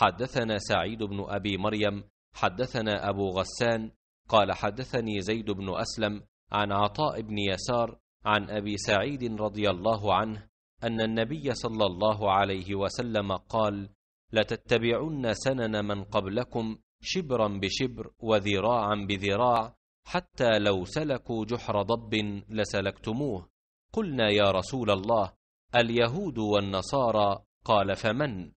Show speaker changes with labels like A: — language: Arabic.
A: حدثنا سعيد بن أبي مريم
B: حدثنا أبو غسان قال حدثني زيد بن أسلم عن عطاء بن يسار عن أبي سعيد رضي الله عنه أن النبي صلى الله عليه وسلم قال لتتبعن سنن من قبلكم شبرا بشبر وذراعا بذراع حتى لو سلكوا جحر ضب لسلكتموه قلنا يا رسول الله اليهود والنصارى
A: قال فمن